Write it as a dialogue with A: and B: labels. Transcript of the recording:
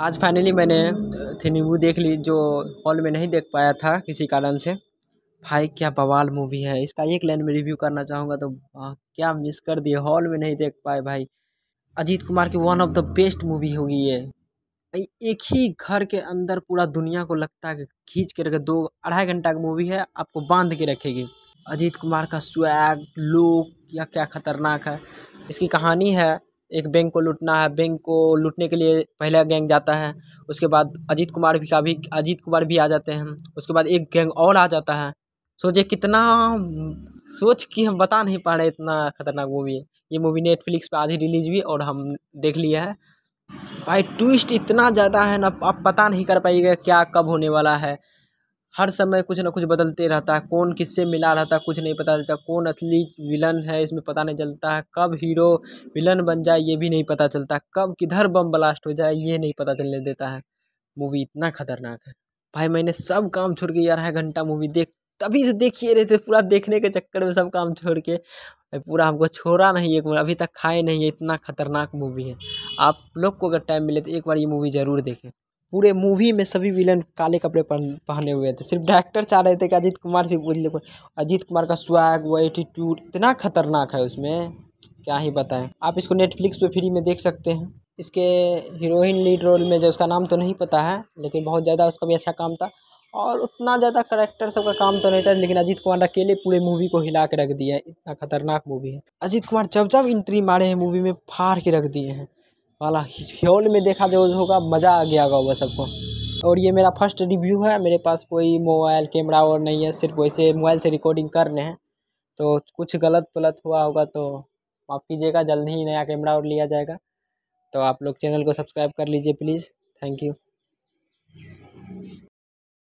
A: आज फाइनली मैंने थी देख ली जो हॉल में नहीं देख पाया था किसी कारण से भाई क्या बवाल मूवी है इसका एक लाइन में रिव्यू करना चाहूँगा तो आ, क्या मिस कर दिए हॉल में नहीं देख पाए भाई अजीत कुमार की one of the best movie होगी ये एक ही घर के अंदर पूरा दुनिया को लगता है खींच के रखे दो अढ़ाई घंटा की मूवी है आपको बांध के रखेगी अजीत कुमार का स्वैग लुक या क्या खतरनाक है इसकी कहानी है एक बैंक को लूटना है बैंक को लूटने के लिए पहला गैंग जाता है उसके बाद अजीत कुमार भी का भी अजीत कुमार भी आ जाते हैं उसके बाद एक गैंग और आ जाता है सोचे कितना सोच कि हम बता नहीं पा रहे इतना खतरनाक मूवी है ये मूवी नेटफ्लिक्स पे आज ही रिलीज हुई और हम देख लिया है भाई ट्विस्ट इतना ज़्यादा है ना आप पता नहीं कर पाइएगा क्या कब होने वाला है हर समय कुछ ना कुछ बदलते रहता है कौन किससे मिला रहता है कुछ नहीं पता चलता कौन असली विलन है इसमें पता नहीं चलता है कब हीरो विलन बन जाए ये भी नहीं पता चलता कब किधर बम ब्लास्ट हो जाए ये नहीं पता चलने देता है मूवी इतना खतरनाक है भाई मैंने सब काम छोड़ के यार घंटा मूवी देख तभी से देखिए रहे थे पूरा देखने के चक्कर में सब काम छोड़ के पूरा हमको छोड़ा नहीं एक बार अभी तक खाए नहीं है इतना खतरनाक मूवी है आप लोग को अगर टाइम मिले तो एक बार ये मूवी ज़रूर देखें पूरे मूवी में सभी विलन काले कपड़े पहन पहने हुए थे सिर्फ डायरेक्टर चाह रहे थे कि अजीत कुमार सिर्फ उजले अजीत कुमार का स्वैग वो एटीट्यूड इतना खतरनाक है उसमें क्या ही बताएं आप इसको नेटफ्लिक्स पे फ्री में देख सकते हैं इसके हीरोइन लीड रोल में जो उसका नाम तो नहीं पता है लेकिन बहुत ज़्यादा उसका भी अच्छा काम था और उतना ज़्यादा करेक्टर सबका काम तो नहीं था लेकिन अजीत कुमार अकेले पूरे मूवी को हिला के रख दिया है इतना खतरनाक मूवी है अजीत कुमार जब जब इंट्री मारे हैं मूवी में फाड़ के रख दिए हैं वाला हॉल में देखा जो तो होगा मज़ा आ गया होगा वह सबको और ये मेरा फर्स्ट रिव्यू है मेरे पास कोई मोबाइल कैमरा और नहीं है सिर्फ वैसे मोबाइल से रिकॉर्डिंग कर रहे हैं तो कुछ गलत पलत हुआ होगा तो माफ़ कीजिएगा जल्द ही नया कैमरा और लिया जाएगा तो आप लोग चैनल को सब्सक्राइब कर लीजिए प्लीज़ थैंक यू